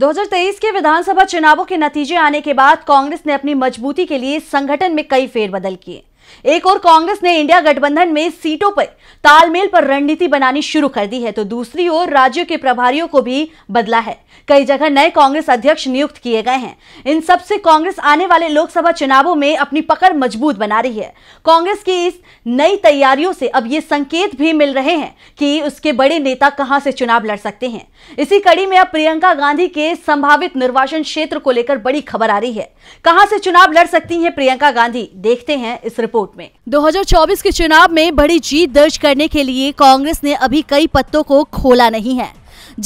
2023 के विधानसभा चुनावों के नतीजे आने के बाद कांग्रेस ने अपनी मजबूती के लिए संगठन में कई फेरबदल किए एक और कांग्रेस ने इंडिया गठबंधन में सीटों पर तालमेल पर रणनीति बनानी शुरू कर दी है तो दूसरी ओर राज्यों के प्रभारियों को भी बदला है कई जगह नए कांग्रेस अध्यक्ष नियुक्त किए गए हैं इन से कांग्रेस आने वाले लोकसभा चुनावों में अपनी पकड़ मजबूत बना रही है कांग्रेस की इस नई तैयारियों से अब ये संकेत भी मिल रहे हैं कि उसके बड़े नेता कहाँ से चुनाव लड़ सकते हैं इसी कड़ी में अब प्रियंका गांधी के संभावित निर्वाचन क्षेत्र को लेकर बड़ी खबर आ रही है कहाँ से चुनाव लड़ सकती है प्रियंका गांधी देखते हैं इस रिपोर्ट रिपोर्ट में 2024 के चुनाव में बड़ी जीत दर्ज करने के लिए कांग्रेस ने अभी कई पत्तों को खोला नहीं है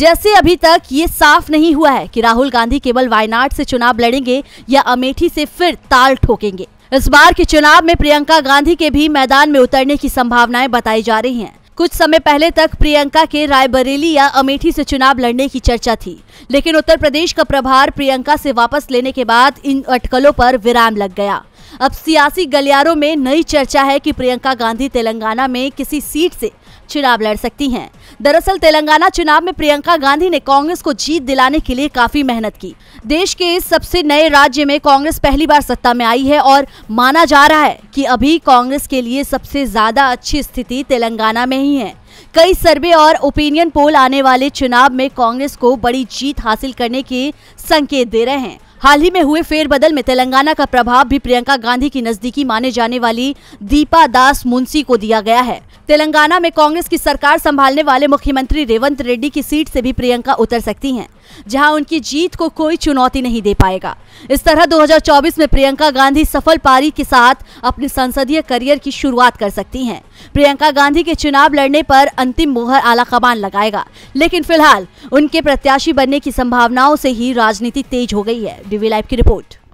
जैसे अभी तक ये साफ नहीं हुआ है कि राहुल गांधी केवल वायनाड से चुनाव लड़ेंगे या अमेठी से फिर ताल ठोकेंगे इस बार के चुनाव में प्रियंका गांधी के भी मैदान में उतरने की संभावनाएं बताई जा रही हैं। कुछ समय पहले तक प्रियंका के रायबरेली या अमेठी से चुनाव लड़ने की चर्चा थी लेकिन उत्तर प्रदेश का प्रभार प्रियंका से वापस लेने के बाद इन अटकलों पर विराम लग गया अब सियासी गलियारों में नई चर्चा है कि प्रियंका गांधी तेलंगाना में किसी सीट से चुनाव लड़ सकती हैं। दरअसल तेलंगाना चुनाव में प्रियंका गांधी ने कांग्रेस को जीत दिलाने के लिए काफी मेहनत की देश के इस सबसे नए राज्य में कांग्रेस पहली बार सत्ता में आई है और माना जा रहा है कि अभी कांग्रेस के लिए सबसे ज्यादा अच्छी स्थिति तेलंगाना में ही है कई सर्वे और ओपिनियन पोल आने वाले चुनाव में कांग्रेस को बड़ी जीत हासिल करने के संकेत दे रहे हैं हाल ही में हुए फेरबदल में तेलंगाना का प्रभाव भी प्रियंका गांधी की नजदीकी माने जाने वाली दीपा दास मुंशी को दिया गया है तेलंगाना में कांग्रेस की सरकार संभालने वाले मुख्यमंत्री रेवंत रेड्डी की सीट से भी प्रियंका उतर सकती हैं, जहां उनकी जीत को कोई चुनौती नहीं दे पाएगा इस तरह 2024 में प्रियंका गांधी सफल पारी के साथ अपने संसदीय करियर की शुरुआत कर सकती हैं। प्रियंका गांधी के चुनाव लड़ने पर अंतिम मोहर आलाकमान लगाएगा लेकिन फिलहाल उनके प्रत्याशी बनने की संभावनाओं से ही राजनीति तेज हो गई है डीवी लाइव की रिपोर्ट